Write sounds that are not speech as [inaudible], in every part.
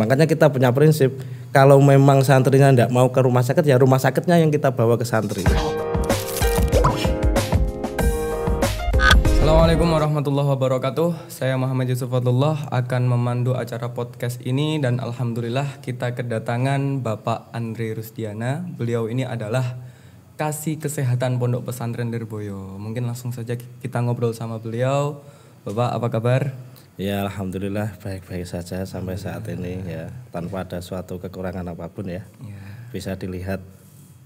Makanya kita punya prinsip kalau memang santrinya tidak mau ke rumah sakit ya rumah sakitnya yang kita bawa ke santri. Assalamualaikum warahmatullahi wabarakatuh. Saya Muhammad Yusuf Fadlullah akan memandu acara podcast ini dan alhamdulillah kita kedatangan Bapak Andre Rusdiana. Beliau ini adalah kasih kesehatan Pondok Pesantren Lirboyo. Mungkin langsung saja kita ngobrol sama beliau. Bapak apa kabar? Ya alhamdulillah baik-baik saja sampai saat ini ya tanpa ada suatu kekurangan apapun ya. ya. Bisa dilihat.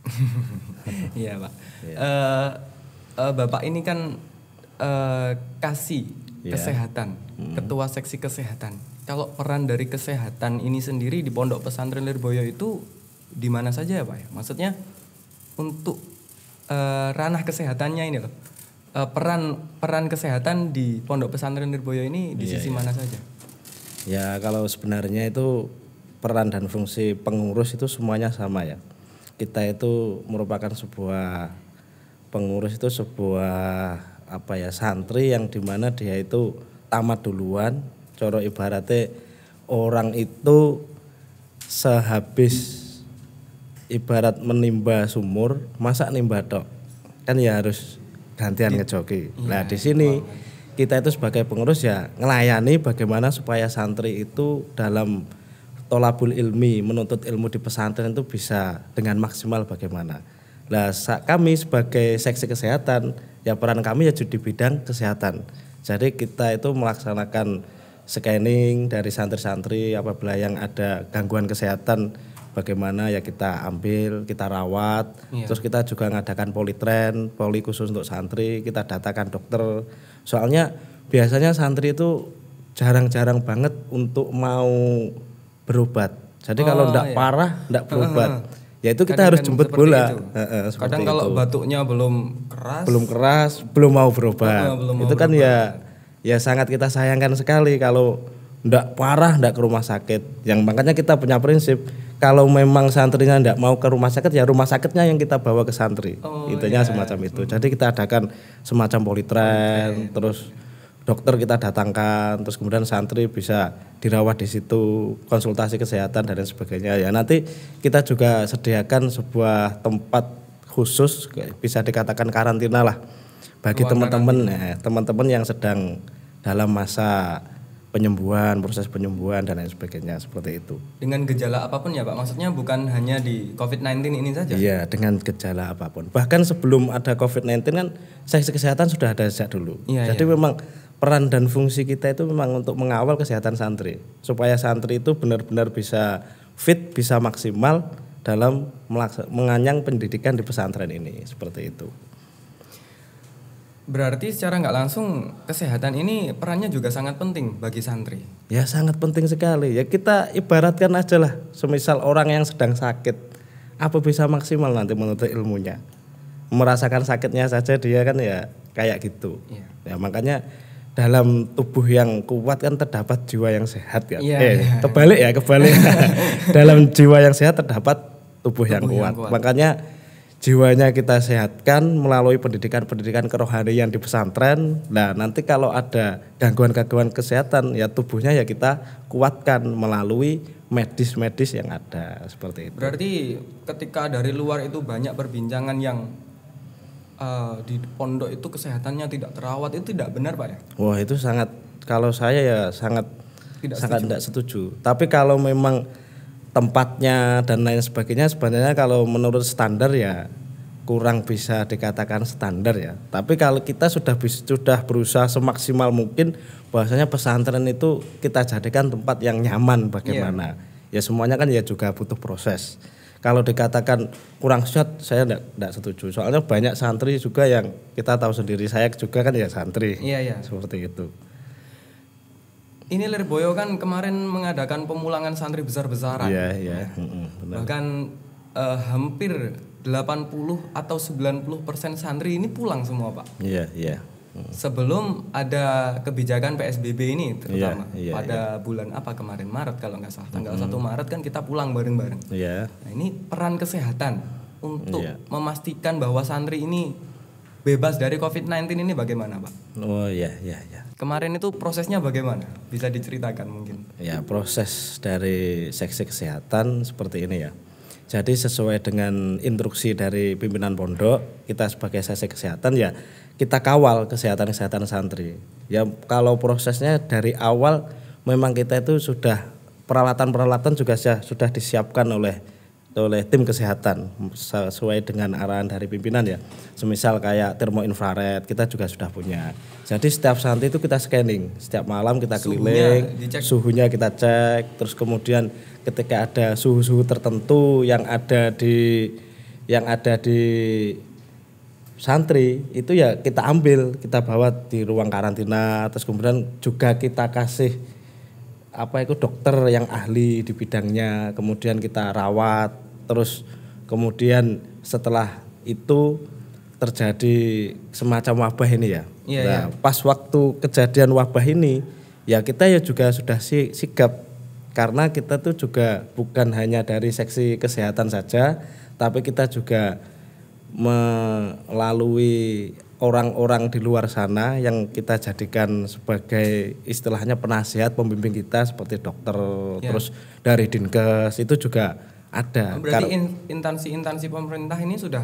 [laughs] Iya pak. Ya. Uh, uh, Bapak ini kan uh, kasih ya. kesehatan, hmm. ketua seksi kesehatan. Kalau peran dari kesehatan ini sendiri di Pondok Pesantren Lirboyo itu di mana saja ya pak? Maksudnya untuk uh, ranah kesehatannya ini loh Eh, peran peran kesehatan di Pondok Pesantren Nirboyo ini di yeah, sisi yeah. mana saja? Ya kalau sebenarnya itu peran dan fungsi pengurus itu semuanya sama ya. Kita itu merupakan sebuah pengurus itu sebuah apa ya santri yang dimana dia itu tamat duluan. Coro ibaratnya orang itu sehabis ibarat menimba sumur masa nimba dok kan ya harus gantian iya. ngejoki. Iya, nah, di iya, sini iya. kita itu sebagai pengurus ya ngelayani bagaimana supaya santri itu dalam tolabul ilmi, menuntut ilmu di pesantren itu bisa dengan maksimal bagaimana. Nah, kami sebagai seksi kesehatan, ya peran kami ya di bidang kesehatan. Jadi kita itu melaksanakan scanning dari santri-santri apabila yang ada gangguan kesehatan bagaimana ya kita ambil, kita rawat. iya. Terus kita juga ngadakan politren, poli khusus untuk santri, kita datakan dokter. Soalnya biasanya santri itu jarang-jarang banget untuk mau berobat. Jadi oh, kalau ndak iya. parah, ndak berobat. Uh, -huh. Ya itu kita harus kan jemput bola. Itu. Uh, uh, kadang kalau itu. batuknya belum keras, belum keras, belum mau berobat. belum mau itu kan ya berobat. ya ya sangat kita sayangkan sekali kalau ndak parah, ndak ke rumah sakit. Yang makanya kita punya prinsip kalau memang santrinya tidak mau ke rumah sakit ya rumah sakitnya yang kita bawa ke santri oh, intinya yeah. semacam itu hmm. jadi kita adakan semacam politren okay. terus dokter kita datangkan terus kemudian santri bisa dirawat di situ konsultasi kesehatan dan sebagainya ya nanti kita juga sediakan sebuah tempat khusus bisa dikatakan karantina lah bagi teman-teman ya, teman-teman yang sedang dalam masa penyembuhan, proses penyembuhan dan lain sebagainya seperti itu. Dengan gejala apapun ya Pak, maksudnya bukan hanya di COVID-19 ini saja? Iya, dengan gejala apapun. Bahkan sebelum ada COVID-19 kan seksi kesehatan sudah ada sejak dulu. Ya, Jadi ya. memang peran dan fungsi kita itu memang untuk mengawal kesehatan santri. Supaya santri itu benar-benar bisa fit, bisa maksimal dalam menganyang pendidikan di pesantren ini, seperti itu. Berarti secara nggak langsung kesehatan ini perannya juga sangat penting bagi santri. Ya sangat penting sekali. Ya kita ibaratkan aja lah, semisal orang yang sedang sakit, apa bisa maksimal nanti menuntut ilmunya? Merasakan sakitnya saja dia kan ya kayak gitu. Ya, ya makanya dalam tubuh yang kuat kan terdapat jiwa yang sehat kan. Ya, iya, eh, ya. kebalik ya, kebalik. [laughs] dalam jiwa yang sehat terdapat tubuh, tubuh yang, kuat. yang kuat. Makanya jiwanya kita sehatkan melalui pendidikan-pendidikan kerohanian di pesantren. Nah, nanti kalau ada gangguan-gangguan kesehatan ya tubuhnya ya kita kuatkan melalui medis-medis yang ada seperti itu. Berarti ketika dari luar itu banyak perbincangan yang uh, di pondok itu kesehatannya tidak terawat itu tidak benar pak ya? Wah itu sangat kalau saya ya sangat tidak sangat setuju. tidak setuju. Tapi kalau memang tempatnya dan lain sebagainya sebenarnya kalau menurut standar ya kurang bisa dikatakan standar ya. Tapi kalau kita sudah bisa, sudah berusaha semaksimal mungkin bahwasanya pesantren itu kita jadikan tempat yang nyaman bagaimana. Yeah. Ya semuanya kan ya juga butuh proses. Kalau dikatakan kurang shot saya tidak setuju. Soalnya banyak santri juga yang kita tahu sendiri saya juga kan ya santri. Iya yeah, iya. Yeah. Seperti itu ini Lirboyo kan kemarin mengadakan pemulangan santri besar-besaran. Iya, yeah, iya. Yeah. Mm -hmm, Bahkan uh, hampir 80 atau 90 persen santri ini pulang semua, Pak. Iya, yeah, iya. Yeah. Mm. Sebelum ada kebijakan PSBB ini iya, terutama yeah, yeah, pada yeah. bulan apa kemarin Maret kalau nggak salah tanggal mm -hmm. 1 Maret kan kita pulang bareng-bareng. Iya. -bareng. Yeah. Nah, ini peran kesehatan untuk yeah. memastikan bahwa santri ini bebas dari COVID-19 ini bagaimana, Pak? Oh ya, ya, ya. Kemarin itu prosesnya bagaimana? Bisa diceritakan mungkin? Ya, proses dari seksi kesehatan seperti ini ya. Jadi sesuai dengan instruksi dari pimpinan pondok, kita sebagai seksi kesehatan ya kita kawal kesehatan-kesehatan santri. Ya kalau prosesnya dari awal memang kita itu sudah peralatan-peralatan juga sudah disiapkan oleh oleh tim kesehatan sesuai dengan arahan dari pimpinan ya. Semisal kayak termo infrared kita juga sudah punya. Jadi setiap santri itu kita scanning, setiap malam kita keliling, suhunya, suhunya kita cek, terus kemudian ketika ada suhu-suhu tertentu yang ada di yang ada di santri itu ya kita ambil, kita bawa di ruang karantina, terus kemudian juga kita kasih apa itu dokter yang ahli di bidangnya, kemudian kita rawat terus kemudian setelah itu terjadi semacam wabah ini ya. Iya, nah, iya. pas waktu kejadian wabah ini ya kita ya juga sudah si, sigap karena kita tuh juga bukan hanya dari seksi kesehatan saja, tapi kita juga melalui orang-orang di luar sana yang kita jadikan sebagai istilahnya penasihat pembimbing kita seperti dokter, ya. terus dari dinkes itu juga ada. Oh, berarti intansi-intansi pemerintah ini sudah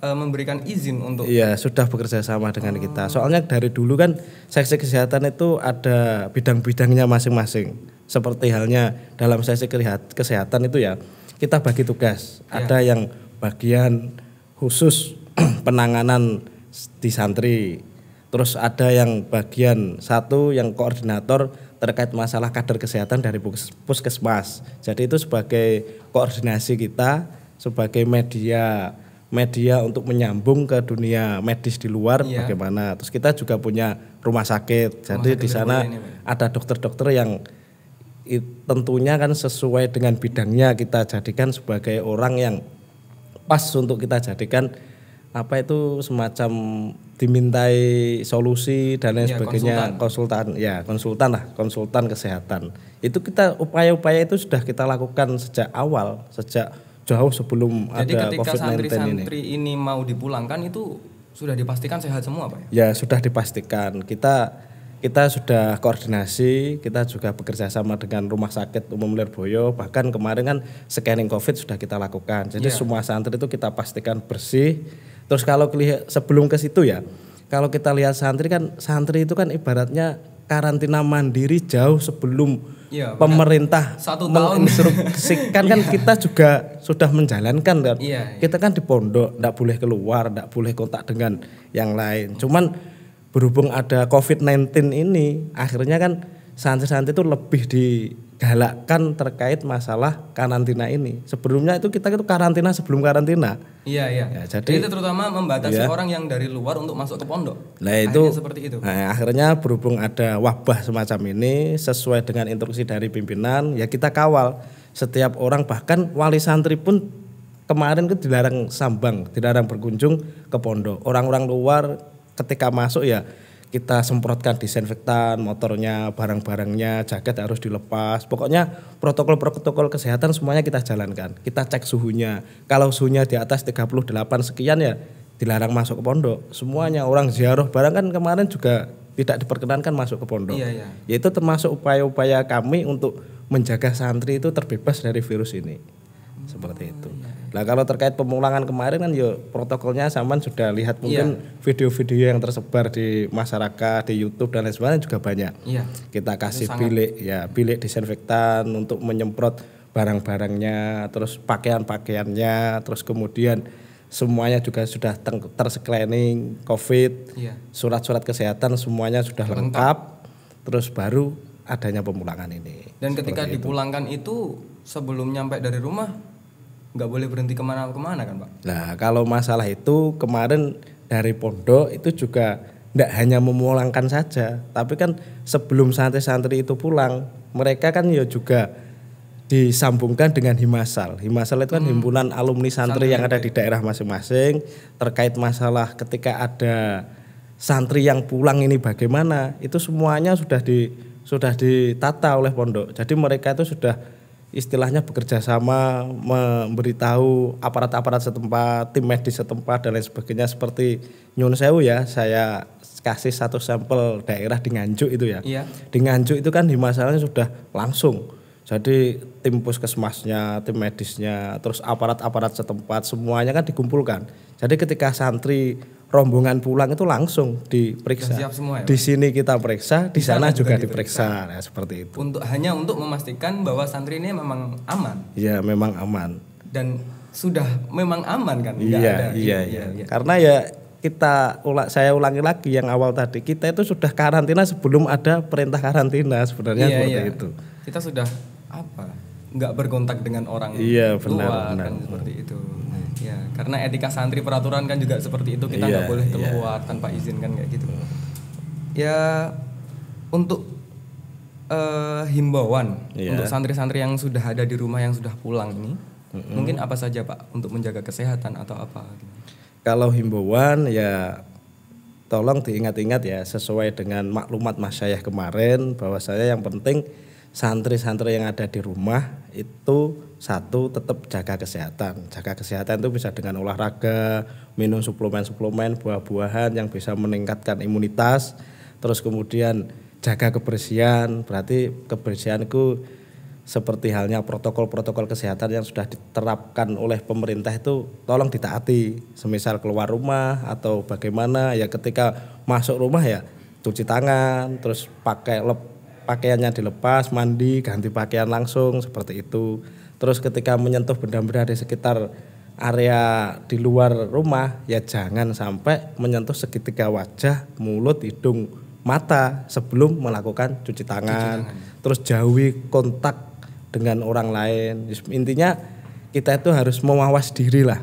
e, memberikan izin untuk Iya, sudah bekerja sama dengan hmm. kita. Oh. Soalnya dari dulu kan seksi kesehatan itu ada bidang-bidangnya masing-masing. Seperti halnya dalam seksi kesehatan itu ya, kita bagi tugas. Ya. Ada yang bagian khusus [clears throat] penanganan di santri. Terus ada yang bagian satu yang koordinator terkait masalah kader kesehatan dari puskesmas. Jadi itu sebagai koordinasi kita sebagai media media untuk menyambung ke dunia medis di luar iya. bagaimana. Terus kita juga punya rumah sakit. Jadi sakit di sana ini, ada dokter-dokter yang tentunya kan sesuai dengan bidangnya kita jadikan sebagai orang yang pas untuk kita jadikan apa itu semacam dimintai solusi dan lain ya, sebagainya konsultan. konsultan ya konsultan lah konsultan kesehatan itu kita upaya-upaya itu sudah kita lakukan sejak awal sejak jauh sebelum Jadi ada COVID-19 ini jadi santri -santri ini. mau dipulangkan itu sudah dipastikan sehat semua pak ya? ya? sudah dipastikan kita kita sudah koordinasi kita juga bekerja sama dengan rumah sakit umum Lerboyo bahkan kemarin kan scanning COVID sudah kita lakukan jadi ya. semua santri itu kita pastikan bersih Terus kalau sebelum ke situ ya, kalau kita lihat santri kan santri itu kan ibaratnya karantina mandiri jauh sebelum ya, pemerintah satu tahun menginstruksikan [laughs] kan iya. kita juga sudah menjalankan kan ya, ya. kita kan di pondok tidak boleh keluar tidak boleh kontak dengan yang lain cuman berhubung ada covid 19 ini akhirnya kan santri-santri itu lebih di galakkan terkait masalah karantina ini. Sebelumnya itu kita itu karantina sebelum karantina. Iya iya. Ya, jadi, jadi itu terutama membatasi iya. orang yang dari luar untuk masuk ke pondok. Nah akhirnya itu seperti itu. Nah, akhirnya berhubung ada wabah semacam ini sesuai dengan instruksi dari pimpinan ya kita kawal setiap orang bahkan wali santri pun kemarin itu dilarang sambang, dilarang berkunjung ke pondok. Orang-orang luar ketika masuk ya kita semprotkan disinfektan motornya, barang-barangnya, jaket harus dilepas. Pokoknya protokol-protokol kesehatan semuanya kita jalankan. Kita cek suhunya. Kalau suhunya di atas 38 sekian ya dilarang masuk ke pondok. Semuanya orang ziarah barang kan kemarin juga tidak diperkenankan masuk ke pondok. Iya, iya. Yaitu termasuk upaya-upaya kami untuk menjaga santri itu terbebas dari virus ini. Seperti itu. iya. iya. Nah kalau terkait pemulangan kemarin kan yo protokolnya Saman sudah lihat mungkin iya. video-video yang tersebar di masyarakat di YouTube dan lain sebagainya juga banyak. Yeah. Kita kasih bilik ya bilik disinfektan untuk menyemprot barang-barangnya, terus pakaian-pakaiannya, terus kemudian semuanya juga sudah tersekrening COVID, iya. surat-surat kesehatan semuanya sudah lengkap. lengkap, terus baru adanya pemulangan ini. Dan ketika dipulangkan itu sebelum nyampe dari rumah nggak boleh berhenti kemana-kemana kan pak? Nah kalau masalah itu kemarin dari pondok itu juga tidak hanya memulangkan saja, tapi kan sebelum santri-santri itu pulang, mereka kan ya juga disambungkan dengan himasal. Himasal itu kan hmm. himpunan alumni santri, santri yang ada di daerah masing-masing terkait masalah ketika ada santri yang pulang ini bagaimana. Itu semuanya sudah di sudah ditata oleh pondok. Jadi mereka itu sudah istilahnya bekerja sama memberitahu aparat-aparat setempat, tim medis setempat dan lain sebagainya seperti Nyun Sewu ya, saya kasih satu sampel daerah di Nganjuk itu ya. Iya. Di Nganjuk itu kan di masalahnya sudah langsung. Jadi tim puskesmasnya, tim medisnya, terus aparat-aparat setempat semuanya kan dikumpulkan. Jadi ketika santri rombongan pulang itu langsung diperiksa. Siap semua ya, di sini kita periksa, di, sana, juga, juga diperiksa. diperiksa. Nah, seperti itu. Untuk hanya untuk memastikan bahwa santri ini memang aman. Iya, memang aman. Dan sudah memang aman kan? Iya, iya, Iya, iya, Ya. Karena ya kita ulang saya ulangi lagi yang awal tadi kita itu sudah karantina sebelum ada perintah karantina sebenarnya ya, seperti ya. itu. Kita sudah apa? nggak berkontak dengan orang iya, benar, luar kan seperti itu. Ya, karena etika santri peraturan kan juga seperti itu kita iya, nggak iya, boleh keluar iya. tanpa izin kan kayak gitu. Ya untuk uh, himbauan yeah. untuk santri-santri yang sudah ada di rumah yang sudah pulang ini, hmm mungkin apa saja Pak untuk menjaga kesehatan atau apa? Kalau himbauan ya tolong diingat-ingat ya sesuai dengan maklumat Mas kemarin bahwa saya yang penting santri-santri yang ada di rumah itu satu tetap jaga kesehatan. Jaga kesehatan itu bisa dengan olahraga, minum suplemen-suplemen, buah-buahan yang bisa meningkatkan imunitas. Terus kemudian jaga kebersihan. Berarti kebersihanku seperti halnya protokol-protokol kesehatan yang sudah diterapkan oleh pemerintah itu tolong ditaati. Semisal keluar rumah atau bagaimana ya ketika masuk rumah ya cuci tangan, terus pakai lep pakaiannya dilepas, mandi, ganti pakaian langsung seperti itu. Terus ketika menyentuh benda-benda di sekitar area di luar rumah ya jangan sampai menyentuh segitiga wajah, mulut, hidung, mata sebelum melakukan cuci tangan. Cuci tangan. Terus jauhi kontak dengan orang lain. Intinya kita itu harus mewawas diri lah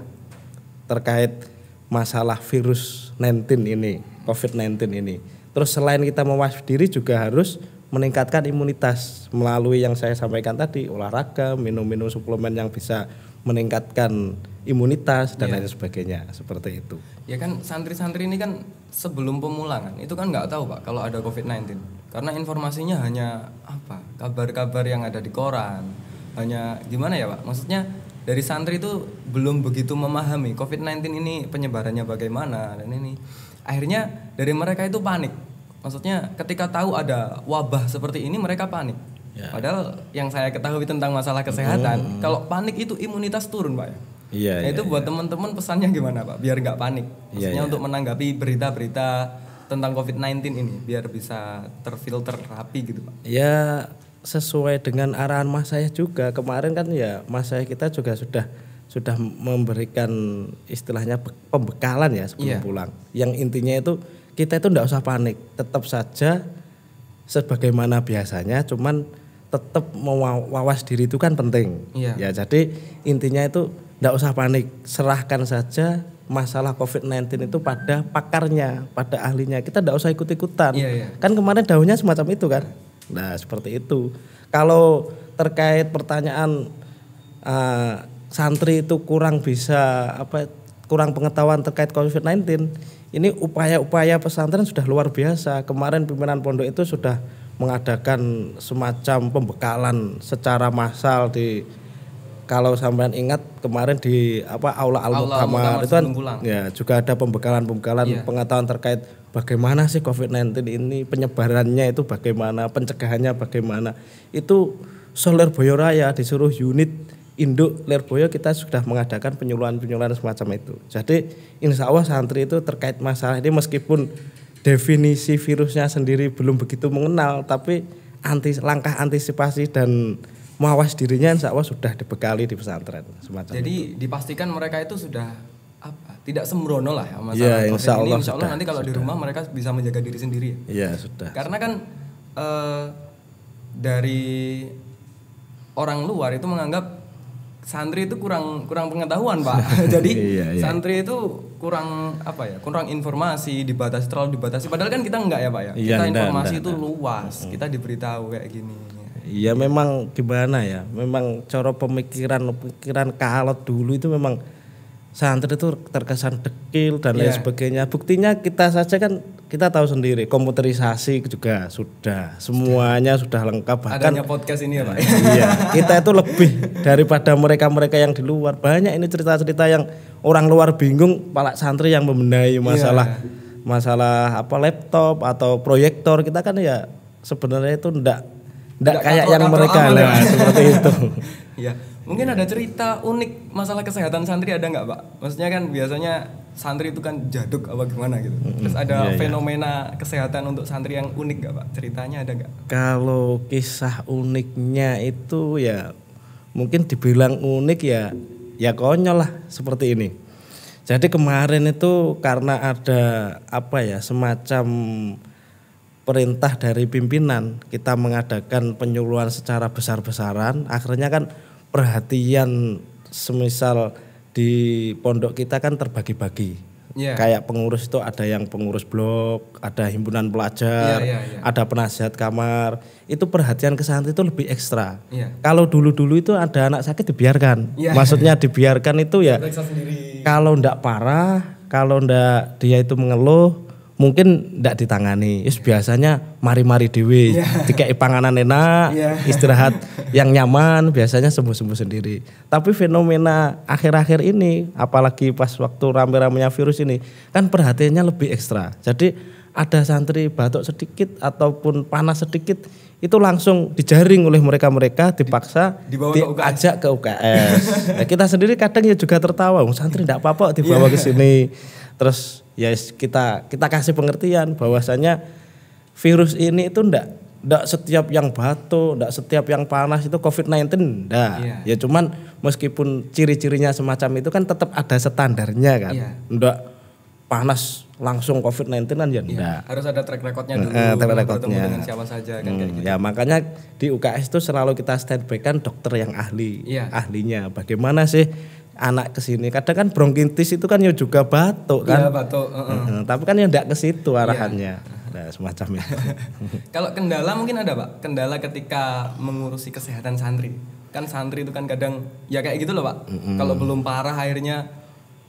terkait masalah virus 19 ini, COVID-19 ini. Terus selain kita mewawas diri juga harus meningkatkan imunitas melalui yang saya sampaikan tadi olahraga minum-minum suplemen yang bisa meningkatkan imunitas dan yeah. lain sebagainya seperti itu. Ya kan santri-santri ini kan sebelum pemulangan itu kan nggak tahu pak kalau ada COVID-19 karena informasinya hanya apa kabar-kabar yang ada di koran hanya gimana ya pak maksudnya dari santri itu belum begitu memahami COVID-19 ini penyebarannya bagaimana dan ini akhirnya dari mereka itu panik maksudnya ketika tahu ada wabah seperti ini mereka panik. Ya. Padahal yang saya ketahui tentang masalah kesehatan, hmm. kalau panik itu imunitas turun, Pak. Iya. Nah, iya itu ya, buat iya. teman-teman pesannya gimana, Pak? Biar nggak panik. Iya, maksudnya ya, ya. untuk menanggapi berita-berita tentang COVID-19 ini, biar bisa terfilter rapi gitu, Pak. Ya sesuai dengan arahan Mas saya juga kemarin kan ya Mas saya kita juga sudah sudah memberikan istilahnya pembekalan ya sebelum yeah. pulang. Yang intinya itu kita itu tidak usah panik, tetap saja sebagaimana biasanya, cuman tetap mewawas diri itu kan penting. Iya. Ya, jadi intinya itu tidak usah panik, serahkan saja masalah COVID-19 itu pada pakarnya, pada ahlinya. Kita tidak usah ikut-ikutan. Iya, iya. Kan kemarin daunnya semacam itu kan. Nah, seperti itu. Kalau terkait pertanyaan uh, santri itu kurang bisa apa kurang pengetahuan terkait COVID-19, ini upaya-upaya pesantren sudah luar biasa. Kemarin pimpinan pondok itu sudah mengadakan semacam pembekalan secara massal di kalau sampean ingat kemarin di apa aula al mukamar itu kan ya juga ada pembekalan pembekalan iya. yeah. pengetahuan terkait bagaimana sih COVID-19 ini penyebarannya itu bagaimana pencegahannya bagaimana itu Soler Boyoraya disuruh unit induk Lerboyo kita sudah mengadakan penyuluhan-penyuluhan semacam itu. Jadi insya Allah santri itu terkait masalah ini meskipun definisi virusnya sendiri belum begitu mengenal, tapi anti, langkah antisipasi dan mawas dirinya insya Allah sudah dibekali di pesantren semacam Jadi itu. dipastikan mereka itu sudah apa tidak sembrono lah sama ya, iya, insya Allah, ini, insya Allah sudah, nanti kalau sudah. di rumah mereka bisa menjaga diri sendiri ya? Iya sudah karena kan uh, dari orang luar itu menganggap santri itu kurang kurang pengetahuan pak [laughs] iya, jadi iya, iya. santri itu kurang apa ya kurang informasi dibatasi terlalu dibatasi padahal kan kita enggak ya pak ya iya, kita informasi enggak, itu enggak. luas hmm. kita diberitahu kayak gini ya. Iya memang gimana ya memang cara pemikiran pemikiran kalau dulu itu memang santri itu terkesan dekil dan yeah. lain iya. sebagainya buktinya kita saja kan kita tahu sendiri komputerisasi juga sudah semuanya sudah, lengkap bahkan adanya podcast ini ya Pak. [laughs] iya, kita itu lebih daripada mereka-mereka yang di luar. Banyak ini cerita-cerita yang orang luar bingung palak santri yang membenahi iya. masalah iya. masalah apa laptop atau proyektor. Kita kan ya sebenarnya itu ndak ndak kayak yang mereka ya. lah ya. seperti itu. [laughs] Iya. Mungkin ada cerita unik masalah kesehatan santri ada nggak Pak? Maksudnya kan biasanya santri itu kan jaduk apa gimana gitu. Terus ada yeah, iya. fenomena yeah. kesehatan untuk santri yang unik gak Pak? Ceritanya ada gak? Kalau kisah uniknya itu ya mungkin dibilang unik ya ya konyol lah seperti ini. Jadi kemarin itu karena ada apa ya semacam perintah dari pimpinan kita mengadakan penyuluhan secara besar-besaran akhirnya kan perhatian semisal di pondok kita kan terbagi-bagi. Yeah. Kayak pengurus itu ada yang pengurus blok, ada himpunan pelajar, yeah, yeah, yeah. ada penasihat kamar. Itu perhatian ke santri itu lebih ekstra. Yeah. Kalau dulu-dulu itu ada anak sakit dibiarkan. Yeah. Maksudnya dibiarkan itu ya. Kalau ndak parah, kalau ndak dia itu mengeluh, mungkin tidak ditangani. Yes, iya. biasanya mari-mari dewi, yeah. tiga panganan enak, yeah. istirahat [laughs] yang nyaman, biasanya sembuh-sembuh sendiri. Tapi fenomena akhir-akhir ini, apalagi pas waktu rame-ramenya virus ini, kan perhatiannya lebih ekstra. Jadi ada santri batuk sedikit ataupun panas sedikit, itu langsung dijaring oleh mereka-mereka dipaksa dibawa di, diajak ke UKS. [laughs] nah, kita sendiri kadang ya juga tertawa, oh, santri tidak apa-apa dibawa yeah. ke sini. Iya. Terus ya kita kita kasih pengertian bahwasanya virus ini itu ndak ndak setiap yang batuk, ndak setiap yang panas itu COVID-19. Ndak. Yeah. Ya cuman meskipun ciri-cirinya semacam itu kan tetap ada standarnya kan. Yeah. panas langsung COVID-19 kan ya enggak. Iya, harus ada track recordnya dulu. Eh, track recordnya. dengan siapa saja kan hmm, gitu. Ya makanya di UKS itu selalu kita stand back kan dokter yang ahli, ya. ahlinya. Bagaimana sih anak ke sini. Kadang kan bronkitis itu kan ya juga batuk kan. Iya, batuk. Uh -uh. Hmm, tapi kan yang tidak ke situ iya. arahannya. Iya. semacam itu. [laughs] Kalau kendala mungkin ada, Pak. Kendala ketika mengurusi kesehatan santri. Kan santri itu kan kadang ya kayak gitu loh, Pak. Mm -hmm. Kalau belum parah akhirnya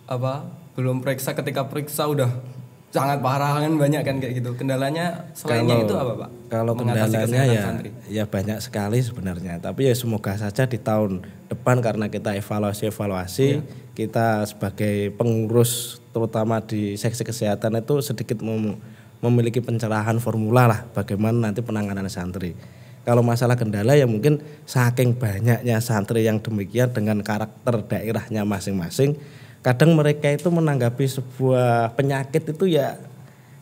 apa? Belum periksa ketika periksa udah sangat parah kan banyak kan kayak gitu. Kendalanya selainnya kalau, itu apa pak? Kalau kendalanya ya santri. ya banyak sekali sebenarnya. Tapi ya semoga saja di tahun depan karena kita evaluasi evaluasi ya. kita sebagai pengurus terutama di seksi kesehatan itu sedikit mem memiliki pencerahan formula lah bagaimana nanti penanganan santri. Kalau masalah kendala ya mungkin saking banyaknya santri yang demikian dengan karakter daerahnya masing-masing kadang mereka itu menanggapi sebuah penyakit itu ya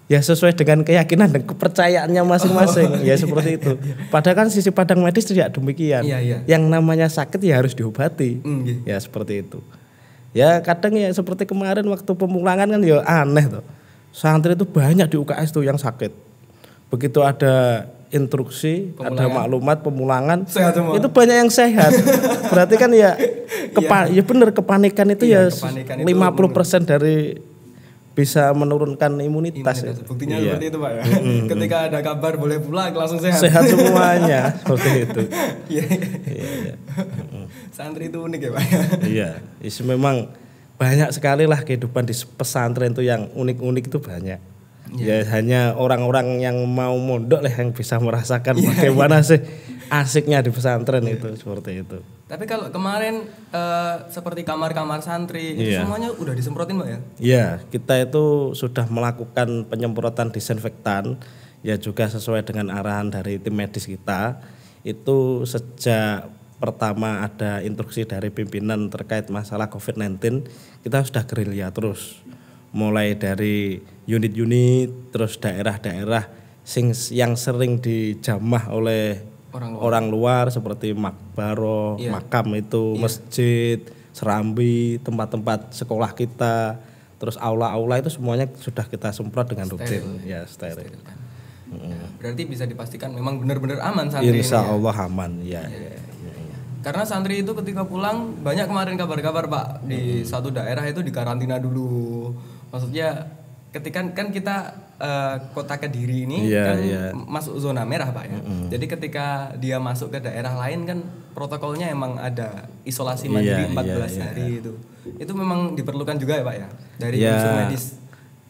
ya sesuai dengan keyakinan dan kepercayaannya masing-masing oh, ya iya, seperti itu. [laughs] Iya, Padahal kan sisi padang medis tidak demikian. Iya, iya. Yang namanya sakit ya harus diobati. Mm, iya. Ya seperti itu. Ya kadang ya seperti kemarin waktu pemulangan kan ya aneh tuh. Santri itu banyak di UKS tuh yang sakit. Begitu ada instruksi, pemulangan. ada maklumat, pemulangan. Sehat semua. Itu banyak yang sehat. [laughs] Berarti kan ya iya. kepa ya benar kepanikan itu iya, ya kepanikan 50% itu persen dari bisa menurunkan imunitas. imunitas. Ya. Buktinya iya. seperti itu, Pak ya. Mm -hmm. [laughs] Ketika ada kabar boleh pulang langsung sehat. Sehat [laughs] semuanya, seperti itu. Iya. iya. Santri itu unik ya, Pak. Ya. iya, memang banyak sekali lah kehidupan di pesantren itu yang unik-unik itu banyak. Ya, ya hanya orang-orang yang mau mondok lah yang bisa merasakan ya, bagaimana iya. ya. sih asiknya di pesantren ya. itu seperti itu. Tapi kalau kemarin uh, seperti kamar-kamar santri itu iya. semuanya udah disemprotin mbak ya? Iya, kita itu sudah melakukan penyemprotan disinfektan ya juga sesuai dengan arahan dari tim medis kita. Itu sejak pertama ada instruksi dari pimpinan terkait masalah COVID-19 kita sudah gerilya terus mulai dari unit-unit terus daerah-daerah sing yang sering dijamah oleh orang luar, orang luar seperti makbaro, yeah. makam itu, yeah. masjid, serambi, tempat-tempat sekolah kita, terus aula-aula itu semuanya sudah kita semprot dengan steril. rutin, ya, ya steril. steril kan. Ya, berarti bisa dipastikan memang benar-benar aman santri. Insya ini, ya? Allah ya. aman, ya. Yeah. Yeah. Iya. Karena santri itu ketika pulang banyak kemarin kabar-kabar pak di satu daerah itu dikarantina dulu maksudnya ketika kan kita uh, kota Kediri ini yeah, kan yeah. masuk zona merah pak ya. Mm -hmm. Jadi ketika dia masuk ke daerah lain kan protokolnya emang ada isolasi mandiri yeah, 14 yeah, yeah. hari iya. itu. Itu memang diperlukan juga ya pak ya dari yeah. medis.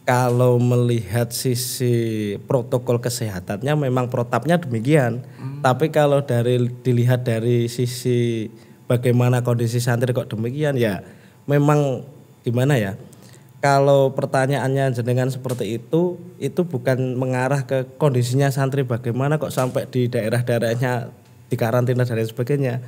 Kalau melihat sisi protokol kesehatannya memang protapnya demikian. Mm. Tapi kalau dari dilihat dari sisi bagaimana kondisi santri kok demikian ya memang gimana ya? kalau pertanyaannya jenengan seperti itu, itu bukan mengarah ke kondisinya santri bagaimana kok sampai di daerah-daerahnya dikarantina dan sebagainya.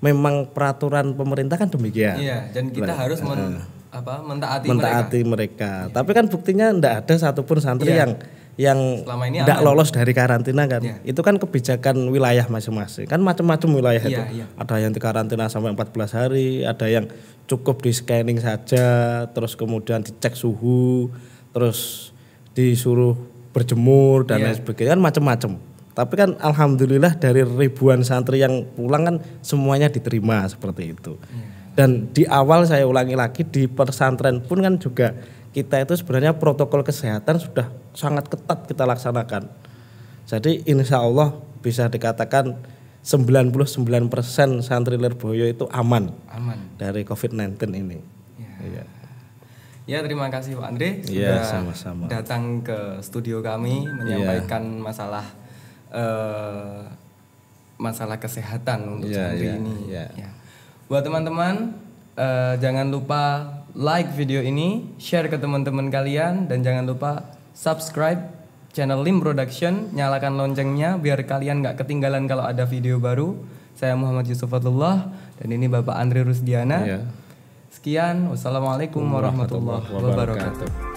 Memang peraturan pemerintah kan demikian. Iya, dan kita harus men, uh, apa, mentaati, mentaati mereka. mereka. Iya. Tapi kan buktinya tidak ada satupun santri iya. yang yang tidak lolos dari karantina kan ya. itu kan kebijakan wilayah masing-masing kan macam-macam wilayah ya, itu ya. ada yang di karantina sampai 14 hari ada yang cukup di scanning saja terus kemudian dicek suhu terus disuruh berjemur dan ya. lain sebagainya kan macam-macam tapi kan alhamdulillah dari ribuan santri yang pulang kan semuanya diterima seperti itu ya. dan di awal saya ulangi lagi di pesantren pun kan juga kita itu sebenarnya protokol kesehatan sudah sangat ketat kita laksanakan. Jadi insya Allah bisa dikatakan 99% santri Lerboyo itu aman, aman. dari COVID-19 ini. Ya. ya. ya terima kasih Pak Andre iya, sudah ya, sama -sama. datang ke studio kami iya. menyampaikan ya. masalah uh, masalah kesehatan untuk ya, santri ya, ini. Ya. Ya. Buat teman-teman uh, jangan lupa like video ini, share ke teman-teman kalian, dan jangan lupa subscribe channel Lim Production, nyalakan loncengnya biar kalian gak ketinggalan kalau ada video baru. Saya Muhammad Yusuf Fatullah dan ini Bapak Andri Rusdiana. Iya. Sekian, wassalamualaikum warahmatullahi wabarakatuh.